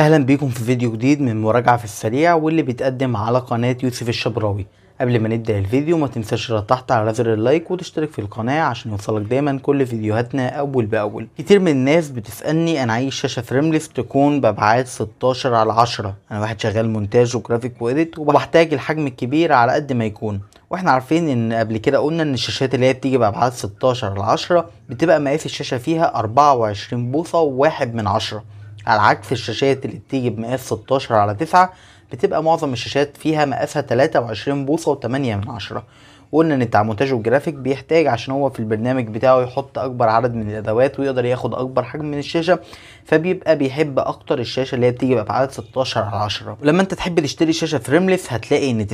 اهلا بيكم في فيديو جديد من مراجعة في السريع واللي بيتقدم على قناة يوسف الشبراوي قبل ما نبدأ الفيديو ما تنساش تحت على زر اللايك وتشترك في القناة عشان يوصلك دايما كل فيديوهاتنا اول باول كتير من الناس بتسألني انا عايز شاشة فريمليس تكون بأبعاد 16 على 10 انا واحد شغال مونتاج وجرافيك واديت وبحتاج الحجم الكبير على قد ما يكون واحنا عارفين ان قبل كده قلنا ان الشاشات اللي هي بتيجي بأبعاد 16 على 10 بتبقى مقاس الشاشة فيها 24 بوصة و1 من 10 على عكس الشاشات اللي بتيجي بمقاس 16 على 9 بتبقى معظم الشاشات فيها مقاسها 23 بوصة و8 من عشرة وقلنا ان بتاع والجرافيك بيحتاج عشان هو في البرنامج بتاعه يحط اكبر عدد من الادوات ويقدر ياخد اكبر حجم من الشاشه فبيبقى بيحب اكتر الشاشه اللي هي بتيجي بابعاد 16 على 10 ولما انت تحب تشتري شاشه فريمليس هتلاقي ان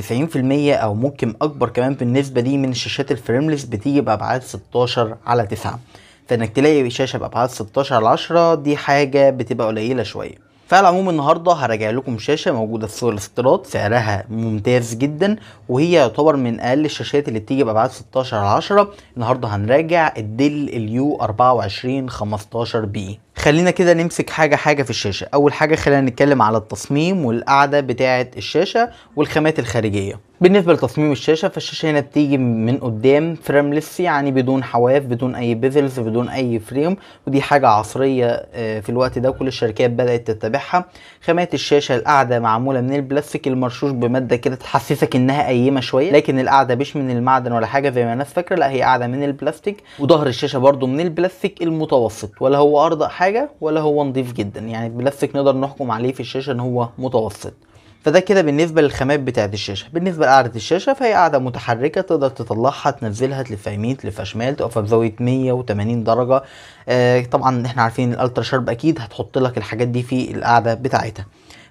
90% او ممكن اكبر كمان بالنسبه دي من الشاشات الفريمليس بتيجي بابعاد 16 على 9 فانك تلاقي شاشه بابعاد 16 على 10 دي حاجه بتبقى قليله شويه فعلى العموم النهارده هرجع لكم شاشه موجوده في سوق الاستيراد سعرها ممتاز جدا وهي يعتبر من اقل الشاشات اللي بتيجي بابعاد 16 على 10 النهارده هنراجع الديل اليو 24 15 بي خلينا كده نمسك حاجة حاجة في الشاشة أول حاجة خلينا نتكلم على التصميم والقعدة بتاعة الشاشة والخامات الخارجية بالنسبة لتصميم الشاشة فالشاشة هنا بتيجي من قدام فريمليس يعني بدون حواف بدون أي بيزلز بدون أي فريم ودي حاجة عصرية آه، في الوقت ده كل الشركات بدأت تتبعها خامات الشاشة القعدة معمولة من البلاستيك المرشوش بمادة كده تحسسك إنها قيمة شوية لكن القعدة مش من المعدن ولا حاجة زي ما الناس فاكرة لا هي قاعدة من البلاستيك وظهر الشاشة برضو من البلاستيك المتوسط ولا هو أرضى حاجة حاجه ولا هو نظيف جدا يعني بلفك نقدر نحكم عليه في الشاشه ان هو متوسط فده كده بالنسبه للخامات بتاعه الشاشه بالنسبه لقاعده الشاشه فهي قاعده متحركه تقدر تطلعها تنزلها تلفها يمين تلفها شمال تقف بزاويه 180 درجه آه طبعا احنا عارفين الالترا شارب اكيد هتحط لك الحاجات دي في القاعده بتاعتها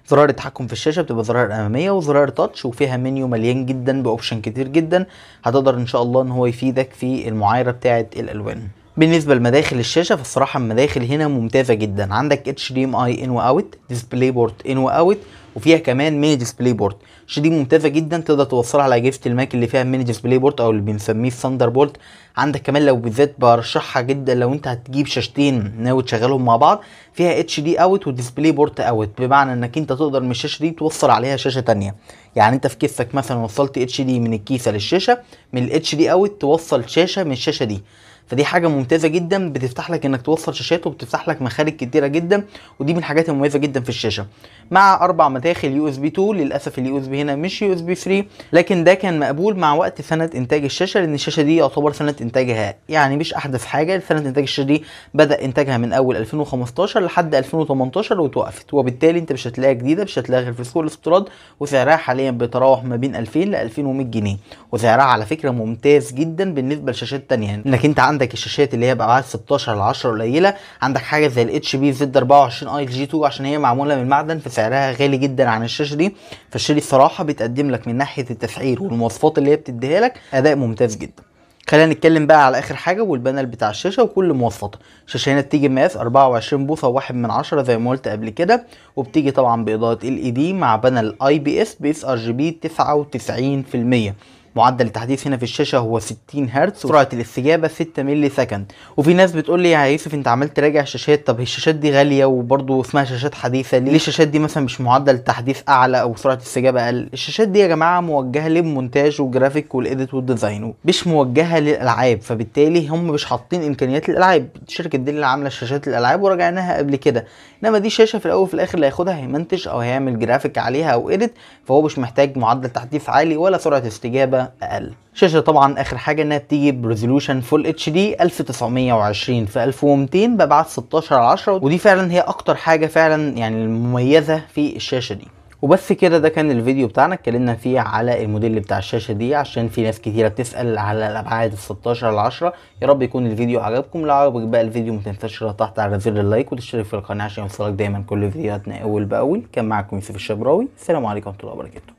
زرار التحكم في الشاشه بتبقى زرار اماميه وزرار تاتش وفيها منيو مليان جدا باوبشن كتير جدا هتقدر ان شاء الله ان هو يفيدك في المعايره بتاعه الالوان بالنسبه لمداخل الشاشه فالصراحه المداخل هنا ممتازه جدا عندك اتش دي ام اي ان واوت ديسبلاي بورد ان واوت وفيها كمان ميني ديسبلاي بورد الشاشه دي ممتازه جدا تقدر توصلها على اجهزه الماك اللي فيها ميني ديسبلاي بورد او اللي بنسميه ثاندر بورد عندك كمان لو بالذات برشحها جدا لو انت هتجيب شاشتين ناوي تشغلهم مع بعض فيها اتش دي اوت وديسبلاي بورد اوت بمعنى انك انت تقدر من الشاشه دي توصل عليها شاشه ثانيه يعني انت في كيسك مثلا وصلت اتش دي من الكيسه للشاشه من الاتش دي اوت توصل شاشه من الشاشه دي فدي حاجه ممتازه جدا بتفتح لك انك توفر شاشات وبتفتح لك مخارج كتيره جدا ودي من الحاجات المميزه جدا في الشاشه مع اربع مداخل يو اس بي 2 للاسف اليو اس بي هنا مش يو اس بي 3 لكن ده كان مقبول مع وقت سنه انتاج الشاشه لان الشاشه دي يعتبر سنه انتاجها يعني مش احدث حاجه سنه انتاج الشاشه دي بدا انتاجها من اول 2015 لحد 2018 وتوقفت وبالتالي انت مش هتلاقيها جديده مش هتلاقيها غير في سوق الاستيراد وسعرها حاليا بيتراوح ما بين 2000 ل 2100 جنيه وسعرها على فكره ممتاز جدا بالنسبه لشاشات تانية انك انت عندك عندك الشاشات اللي هي بأبعاد 16 ل 10 قليله عندك حاجه زي الاتش بي زد 24 اي جي 2 عشان هي معموله من معدن فسعرها غالي جدا عن الشاشه دي فالشاشه دي الصراحه بتقدم لك من ناحيه التسعير والمواصفات اللي هي بتديها لك اداء ممتاز جدا خلينا نتكلم بقى على اخر حاجه والبانل بتاع الشاشه وكل مواصفاتها الشاشه هنا بتيجي مقاس 24 بوصه واحد من عشرة زي ما قلت قبل كده وبتيجي طبعا باضاءه ال اي e دي مع بانل اي بي اس بي اس ار جي بي 99% معدل التحديث هنا في الشاشه هو 60 هرتز وسرعه الاستجابه 6 مللي سكند وفي ناس بتقول لي يا يوسف انت عمال تراجع شاشات طب الشاشات دي غاليه وبرضه اسمها شاشات حديثه ليه الشاشات دي مثلا مش معدل التحديث اعلى او سرعه الاستجابه اقل الشاشات دي يا جماعه موجهه للمونتاج والجرافيك والايديت والديزاين مش موجهه للالعاب فبالتالي هم مش حاطين امكانيات الالعاب شركه دي اللي عامله شاشات الالعاب وراجعناها قبل كده انما دي شاشه في الاول وفي الاخر اللي هياخدها هيمنتج او هيعمل جرافيك عليها او ايديت فهو مش محتاج معدل تحديث عالي ولا سرعه استجابه اقل الشاشه طبعا اخر حاجه انها بتيجي بريزولوشن فول اتش دي 1920 في 1200 بابعاد 16 على 10 ودي فعلا هي اكتر حاجه فعلا يعني المميزه في الشاشه دي وبس كده ده كان الفيديو بتاعنا اتكلمنا فيه على الموديل بتاع الشاشه دي عشان في ناس كتيره بتسال على الابعاد ال 16 على 10 يا رب يكون الفيديو عجبكم لو عجبك بقى الفيديو ما تنساش تحت على زر اللايك وتشترك في القناه عشان يوصلك دايما كل فيديوهاتنا اول باول كان معاكم يوسف الشبراوي السلام عليكم ورحمه الله وبركاته